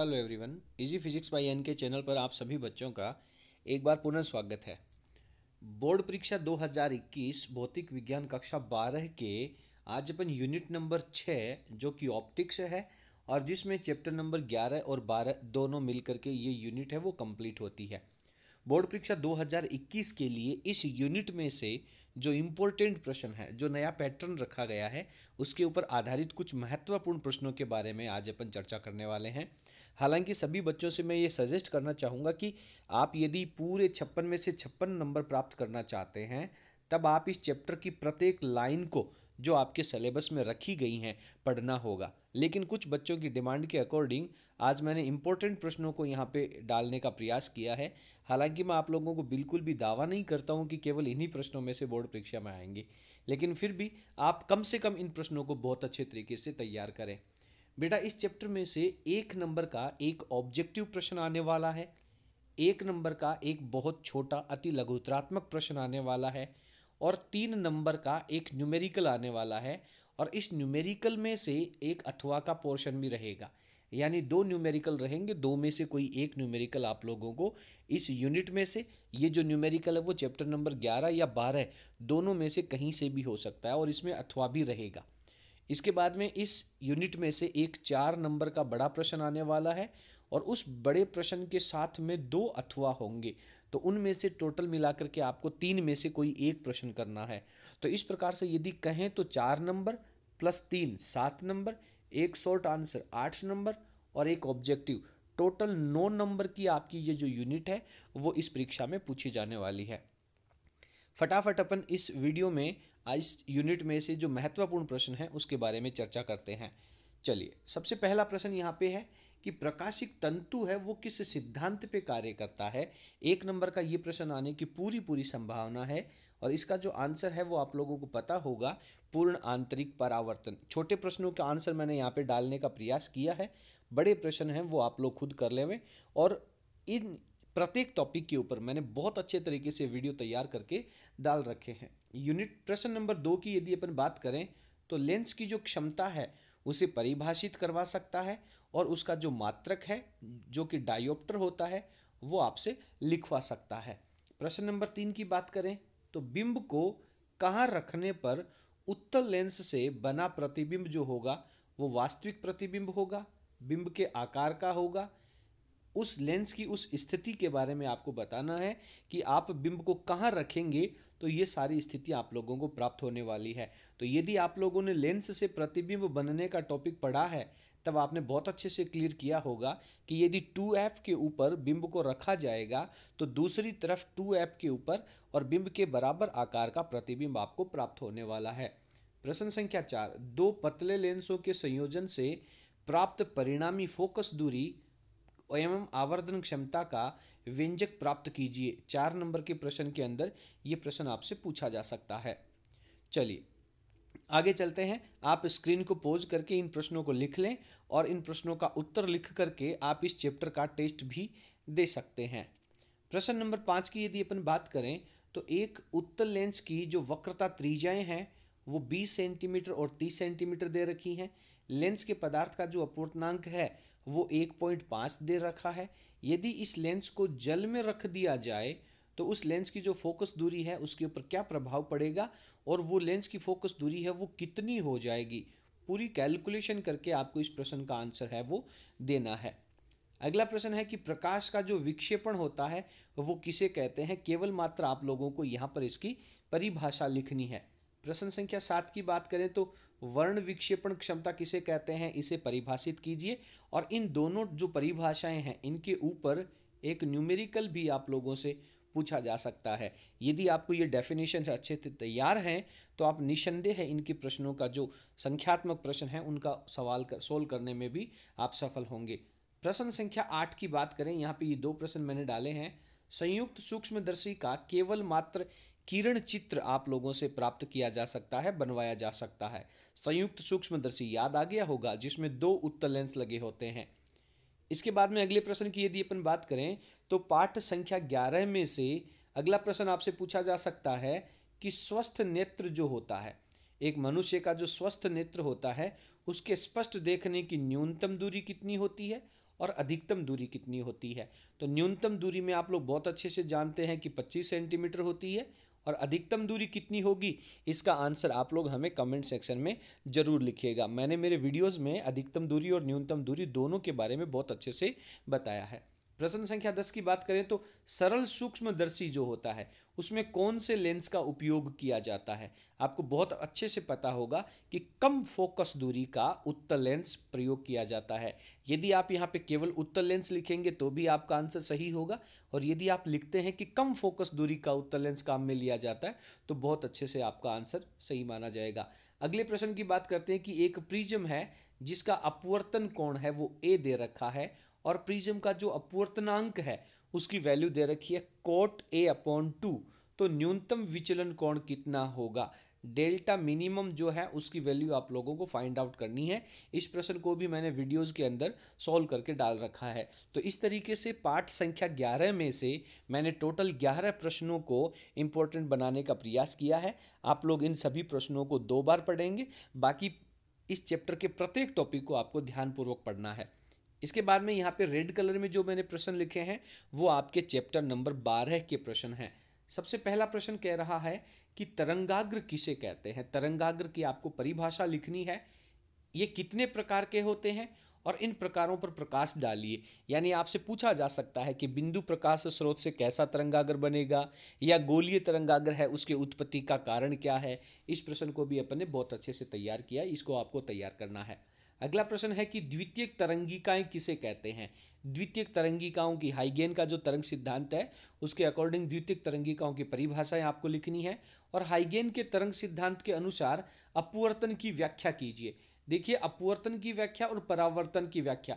hello everyone easy physics by N K channel पर आप सभी बच्चों का एक बार पुनः स्वागत है बोर्ड परीक्षा 2021 भौतिक विज्ञान कक्षा 12 के आज अपन यूनिट नंबर 6 जो कि ऑप्टिक्स है और जिसमें चैप्टर नंबर 11 और 12 दोनों मिलकर के ये यूनिट है वो कंप्लीट होती है बोर्ड परीक्षा 2021 के लिए इस यूनिट में से जो इम्पोर्टेंट प्रश्न है जो नया पैटर्न रखा गया है उसके ऊपर आधारित कुछ महत्वपूर्ण प्रश्नों के बारे में आज अपन चर्चा करने वाले हैं हालांकि सभी बच्चों से मैं ये सजेस्ट करना चाहूँगा कि आप यदि पूरे छप्पन में से छप्पन नंबर प्राप्त करना चाहते हैं तब आप इस चैप्टर की प्रत्येक लाइन को जो आपके सिलेबस में रखी गई हैं पढ़ना होगा लेकिन कुछ बच्चों की डिमांड के अकॉर्डिंग आज मैंने इम्पोर्टेंट प्रश्नों को यहाँ पे डालने का प्रयास किया है हालांकि मैं आप लोगों को बिल्कुल भी दावा नहीं करता हूँ कि केवल इन्हीं प्रश्नों में से बोर्ड परीक्षा में आएंगे लेकिन फिर भी आप कम से कम इन प्रश्नों को बहुत अच्छे तरीके से तैयार करें बेटा इस चैप्टर में से एक नंबर का एक ऑब्जेक्टिव प्रश्न आने वाला है एक नंबर का एक बहुत छोटा अति लघुतरात्मक प्रश्न आने वाला है और तीन नंबर का एक न्यूमेरिकल आने वाला है और इस न्यूमेरिकल में से एक अथवा का पोर्शन भी रहेगा यानी दो न्यूमेरिकल रहेंगे दो में से कोई एक न्यूमेरिकल आप लोगों को इस यूनिट में से ये जो न्यूमेरिकल है वो चैप्टर नंबर ग्यारह या बारह दोनों में से कहीं से भी हो सकता है और इसमें अथवा भी रहेगा इसके बाद में इस यूनिट में से एक चार नंबर का बड़ा प्रश्न आने वाला है और उस बड़े प्रश्न के साथ में दो अथवा होंगे तो उनमें से टोटल मिलाकर के आपको तीन में से कोई एक प्रश्न करना है तो इस प्रकार से यदि कहें तो चार नंबर प्लस तीन सात नंबर एक शॉर्ट आंसर आठ नंबर और एक ऑब्जेक्टिव टोटल नौ नंबर की आपकी ये जो यूनिट है वो इस परीक्षा में पूछी जाने वाली है फटाफट अपन इस वीडियो में इस यूनिट में से जो महत्वपूर्ण प्रश्न है उसके बारे में चर्चा करते हैं चलिए सबसे पहला प्रश्न यहाँ पे है कि प्रकाशिक तंतु है वो किस सिद्धांत पे कार्य करता है एक नंबर का ये प्रश्न आने की पूरी पूरी संभावना है और इसका जो आंसर है वो आप लोगों को पता होगा पूर्ण आंतरिक परावर्तन छोटे प्रश्नों का आंसर मैंने यहाँ पे डालने का प्रयास किया है बड़े प्रश्न हैं वो आप लोग खुद कर लेवें और इन प्रत्येक टॉपिक के ऊपर मैंने बहुत अच्छे तरीके से वीडियो तैयार करके डाल रखे हैं यूनिट प्रश्न नंबर दो की यदि अपन बात करें तो लेंस की जो क्षमता है उसे परिभाषित करवा सकता है और उसका जो मात्रक है जो कि डायोप्टर होता है वो आपसे लिखवा सकता है प्रश्न नंबर तीन की बात करें तो बिंब को कहाँ रखने पर उत्तल लेंस से बना प्रतिबिंब जो होगा वो वास्तविक प्रतिबिंब होगा बिंब के आकार का होगा उस लेंस की उस स्थिति के बारे में आपको बताना है कि आप बिंब को कहाँ रखेंगे तो ये सारी स्थिति आप लोगों को प्राप्त होने वाली है तो यदि आप लोगों ने लेंस से प्रतिबिंब बनने का टॉपिक पढ़ा है तब आपने बहुत अच्छे से क्लियर किया होगा कि यदि टू एफ के ऊपर बिंब को रखा जाएगा तो दूसरी तरफ टू एफ के ऊपर और बिंब के बराबर आकार का प्रतिबिंब आपको प्राप्त होने वाला है प्रश्न संख्या चार दो पतले लेंसों के संयोजन से प्राप्त परिणामी फोकस दूरी एवं आवर्धन क्षमता का व्यंजक प्राप्त कीजिए चार नंबर के प्रश्न के अंदर ये प्रश्न आपसे पूछा जा सकता है चलिए आगे चलते हैं आप स्क्रीन को पोज करके इन प्रश्नों को लिख लें और इन प्रश्नों का उत्तर लिख करके आप इस चैप्टर का टेस्ट भी दे सकते हैं प्रश्न नंबर पाँच की यदि अपन बात करें तो एक उत्तर लेंस की जो वक्रता त्रिज्याएं हैं वो बीस सेंटीमीटर और तीस सेंटीमीटर दे रखी हैं लेंस के पदार्थ का जो अपूर्णांक है वो 1.5 दे रखा है यदि इस लेंस को जल में रख दिया जाए तो उस लेंस की जो फोकस दूरी है उसके ऊपर क्या प्रभाव पड़ेगा और वो लेंस की फोकस दूरी है वो कितनी हो जाएगी पूरी कैलकुलेशन करके आपको इस प्रश्न का आंसर है वो देना है अगला प्रश्न है कि प्रकाश का जो विक्षेपण होता है वो किसे कहते हैं केवल मात्र आप लोगों को यहाँ पर इसकी परिभाषा लिखनी है प्रश्न संख्या सात की बात करें तो वर्ण विक्षेपण क्षमता किसे कहते हैं इसे परिभाषित कीजिए और इन दोनों जो परिभाषाएं हैं इनके ऊपर एक न्यूमेरिकल भी आप लोगों से पूछा जा सकता है यदि आपको ये डेफिनेशन अच्छे से तैयार हैं तो आप निसंदेह इनके प्रश्नों का जो संख्यात्मक प्रश्न है उनका सवाल कर सोल्व करने में भी आप सफल होंगे प्रश्न संख्या आठ की बात करें यहाँ पे ये दो प्रश्न मैंने डाले हैं संयुक्त सूक्ष्मदर्शी का केवल मात्र किरण चित्र आप लोगों से प्राप्त किया जा सकता है बनवाया जा सकता है संयुक्त सूक्ष्मदर्शी याद आ गया होगा जिसमें दो उत्तर लेंस लगे होते हैं इसके बाद में अगले प्रश्न की यदि अपन बात करें तो पाठ संख्या ग्यारह में से अगला प्रश्न आपसे पूछा जा सकता है कि स्वस्थ नेत्र जो होता है एक मनुष्य का जो स्वस्थ नेत्र होता है उसके स्पष्ट देखने की न्यूनतम दूरी कितनी होती है और अधिकतम दूरी कितनी होती है तो न्यूनतम दूरी में आप लोग बहुत अच्छे से जानते हैं कि 25 सेंटीमीटर होती है और अधिकतम दूरी कितनी होगी इसका आंसर आप लोग हमें कमेंट सेक्शन में ज़रूर लिखिएगा मैंने मेरे वीडियोस में अधिकतम दूरी और न्यूनतम दूरी दोनों के बारे में बहुत अच्छे से बताया है प्रश्न संख्या दस की बात करें तो सरल सूक्ष्मदर्शी जो होता है उसमें कौन से लेंस का उपयोग किया जाता है आपको बहुत अच्छे से पता होगा कि कम फोकस दूरी का उत्तर लेंस प्रयोग किया जाता है यदि आप यहाँ पे केवल उत्तर लेंस लिखेंगे तो भी आपका आंसर सही होगा और यदि आप लिखते हैं कि कम फोकस दूरी का उत्तर लेंस काम में लिया जाता है तो बहुत अच्छे से आपका आंसर सही माना जाएगा अगले प्रश्न की बात करते हैं कि एक प्रिज्म है जिसका अपवर्तन कोण है वो ए दे रखा है और प्रिज्म का जो अपवर्तनांक है उसकी वैल्यू दे रखी है कोट ए अपॉन टू तो न्यूनतम विचलन कोण कितना होगा डेल्टा मिनिमम जो है उसकी वैल्यू आप लोगों को फाइंड आउट करनी है इस प्रश्न को भी मैंने वीडियोस के अंदर सॉल्व करके डाल रखा है तो इस तरीके से पाठ संख्या 11 में से मैंने टोटल 11 प्रश्नों को इम्पोर्टेंट बनाने का प्रयास किया है आप लोग इन सभी प्रश्नों को दो बार पढ़ेंगे बाकी इस चैप्टर के प्रत्येक टॉपिक को आपको ध्यानपूर्वक पढ़ना है इसके बाद में यहाँ पे रेड कलर में जो मैंने प्रश्न लिखे हैं वो आपके चैप्टर नंबर बारह के प्रश्न हैं सबसे पहला प्रश्न कह रहा है कि तरंगाग्र किसे कहते हैं तरंगाग्र की आपको परिभाषा लिखनी है ये कितने प्रकार के होते हैं और इन प्रकारों पर प्रकाश डालिए यानी आपसे पूछा जा सकता है कि बिंदु प्रकाश स्रोत से कैसा तरंगाग्र बनेगा या गोलीय तरंगाग्र है उसके उत्पत्ति का कारण क्या है इस प्रश्न को भी अपन ने बहुत अच्छे से तैयार किया इसको आपको तैयार करना है अगला प्रश्न है कि द्वितीय तरंगिकाएं किसे कहते हैं द्वितीय तरंगिकाओं की हाइगेन का जो तरंग सिद्धांत है उसके अकॉर्डिंग द्वितीय तरंगिकाओं की परिभाषाएं आपको लिखनी है और हाइगेन के तरंग सिद्धांत के अनुसार अपवर्तन की व्याख्या कीजिए देखिए अपवर्तन की व्याख्या और परावर्तन की व्याख्या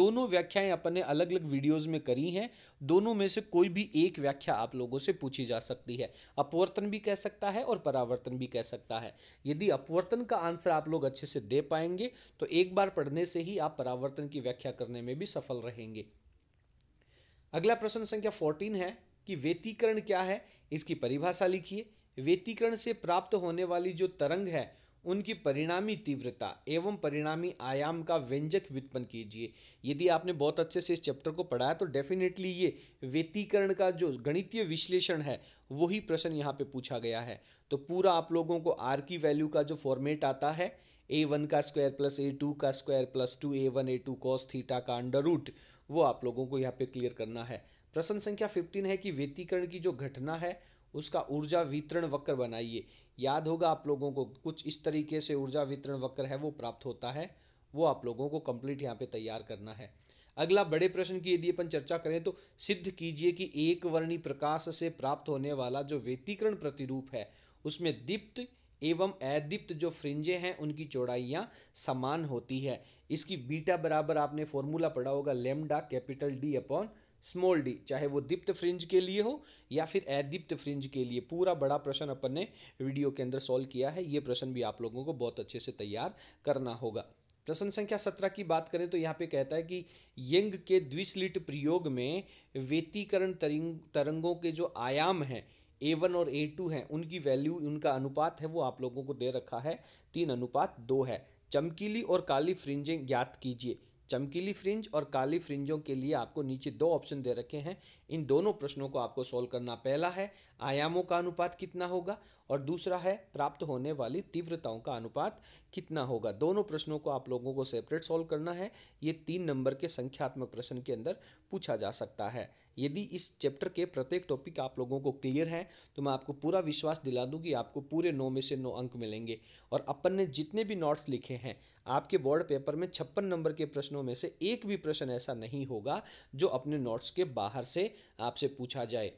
दोनों व्याख्याएं अपने अलग अलग वीडियोस में करी हैं दोनों में से कोई भी एक व्याख्या आप लोगों से पूछी जा सकती है अपवर्तन भी कह सकता है और परावर्तन भी कह सकता है यदि अपवर्तन का आंसर आप लोग अच्छे से दे पाएंगे तो एक बार पढ़ने से ही आप परावर्तन की व्याख्या करने में भी सफल रहेंगे अगला प्रश्न संख्या फोर्टीन है कि वेतीकरण क्या है इसकी परिभाषा लिखिए वेतीकरण से प्राप्त होने वाली जो तरंग है उनकी परिणामी तीव्रता एवं परिणामी आयाम का व्यंजक व्युत्पन्न कीजिए यदि आपने बहुत अच्छे से इस चैप्टर को पढ़ाया तो डेफिनेटली ये व्यतीकरण का जो गणितीय विश्लेषण है वही प्रश्न यहाँ पे पूछा गया है तो पूरा आप लोगों को आर की वैल्यू का जो फॉर्मेट आता है ए वन का स्क्वायर प्लस ए टू का square plus two A one A two cos theta का अंडर रूट वो आप लोगों को यहाँ पे क्लियर करना है प्रश्न संख्या फिफ्टीन है कि व्यतीकरण की जो घटना है उसका ऊर्जा वितरण वक्र बनाइए याद होगा आप लोगों को कुछ इस तरीके से ऊर्जा वितरण वक्र है वो प्राप्त होता है वो आप लोगों को कंप्लीट यहाँ पे तैयार करना है अगला बड़े प्रश्न की यदि अपन चर्चा करें तो सिद्ध कीजिए कि एक वर्णी प्रकाश से प्राप्त होने वाला जो व्यतीकरण प्रतिरूप है उसमें दीप्त एवं अदीप्त जो फ्रिंजे हैं उनकी चौड़ाइयाँ समान होती है इसकी बीटा बराबर आपने फॉर्मूला पढ़ा होगा lambda capital D upon small D चाहे वो दीप्त फ्रिंज के लिए हो या फिर अदीप्त फ्रिंज के लिए पूरा बड़ा प्रश्न अपन ने वीडियो के अंदर सॉल्व किया है ये प्रश्न भी आप लोगों को बहुत अच्छे से तैयार करना होगा प्रश्न संख्या सत्रह की बात करें तो यहाँ पे कहता है कि यंग के द्विस्लिट प्रयोग में तरंग तरंगों के जो आयाम हैं ए वन और ए टू हैं उनकी वैल्यू उनका अनुपात है वो आप लोगों को दे रखा है तीन अनुपात दो है चमकीली और काली फ्रिंजें ज्ञात कीजिए चमकीली फ्रिंज और काली फ्रिंजों के लिए आपको नीचे दो ऑप्शन दे रखे हैं इन दोनों प्रश्नों को आपको सोल्व करना पहला है आयामों का अनुपात कितना होगा और दूसरा है प्राप्त होने वाली तीव्रताओं का अनुपात कितना होगा दोनों प्रश्नों को आप लोगों को सेपरेट सॉल्व करना है ये तीन नंबर के संख्यात्मक प्रश्न के अंदर पूछा जा सकता है यदि इस चैप्टर के प्रत्येक टॉपिक आप लोगों को क्लियर है तो मैं आपको पूरा विश्वास दिला दूं कि आपको पूरे नौ में से नौ अंक मिलेंगे और अपन ने जितने भी नोट्स लिखे हैं आपके बोर्ड पेपर में छप्पन नंबर के प्रश्नों में से एक भी प्रश्न ऐसा नहीं होगा जो अपने नोट्स के बाहर से आपसे पूछा जाए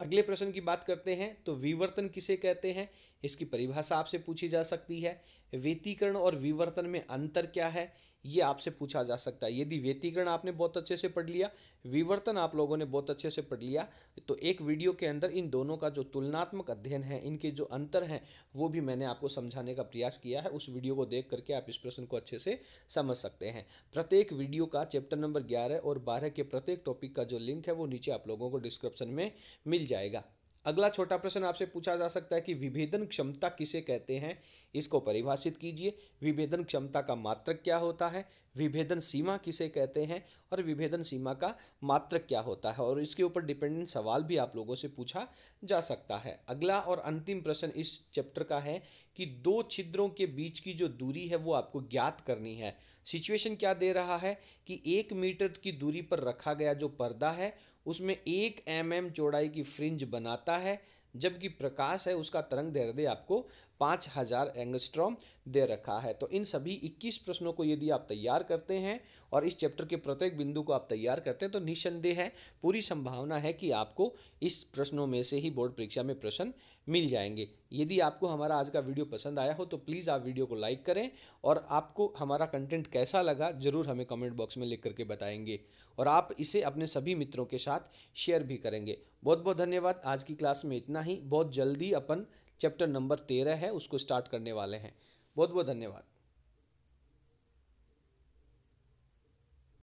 अगले प्रश्न की बात करते हैं तो विवर्तन किसे कहते हैं इसकी परिभाषा आपसे पूछी जा सकती है व्यतीकरण और विवर्तन में अंतर क्या है ये आपसे पूछा जा सकता है यदि व्यतीकरण आपने बहुत अच्छे से पढ़ लिया विवर्तन आप लोगों ने बहुत अच्छे से पढ़ लिया तो एक वीडियो के अंदर इन दोनों का जो तुलनात्मक अध्ययन है इनके जो अंतर हैं वो भी मैंने आपको समझाने का प्रयास किया है उस वीडियो को देख करके आप इस प्रश्न को अच्छे से समझ सकते हैं प्रत्येक वीडियो का चैप्टर नंबर ग्यारह और बारह के प्रत्येक टॉपिक का जो लिंक है वो नीचे आप लोगों को डिस्क्रिप्शन में मिल जाएगा अगला छोटा प्रश्न आपसे पूछा जा सकता है कि विभेदन क्षमता किसे कहते हैं इसको परिभाषित कीजिए विभेदन क्षमता का मात्रक क्या होता है विभेदन सीमा किसे कहते हैं और विभेदन सीमा का मात्रक क्या होता है और इसके ऊपर डिपेंडेंट सवाल भी आप लोगों से पूछा जा सकता है अगला और अंतिम प्रश्न इस चैप्टर का है कि दो छिद्रों के बीच की जो दूरी है वो आपको ज्ञात करनी है सिचुएशन क्या दे रहा है कि एक मीटर की दूरी पर रखा गया जो पर्दा है उसमें एक एम एम चौड़ाई की फ्रिंज बनाता है जबकि प्रकाश है उसका तरंग दैर्ध्य आपको पाँच हजार एंगस्ट्रॉम दे रखा है तो इन सभी इक्कीस प्रश्नों को यदि आप तैयार करते हैं और इस चैप्टर के प्रत्येक बिंदु को आप तैयार करते हैं तो निसंदेह है पूरी संभावना है कि आपको इस प्रश्नों में से ही बोर्ड परीक्षा में प्रश्न मिल जाएंगे यदि आपको हमारा आज का वीडियो पसंद आया हो तो प्लीज़ आप वीडियो को लाइक करें और आपको हमारा कंटेंट कैसा लगा ज़रूर हमें कमेंट बॉक्स में लिख करके बताएंगे और आप इसे अपने सभी मित्रों के साथ शेयर भी करेंगे बहुत बहुत धन्यवाद आज की क्लास में इतना ही बहुत जल्दी अपन चैप्टर नंबर तेरह है उसको स्टार्ट करने वाले हैं बहुत बहुत धन्यवाद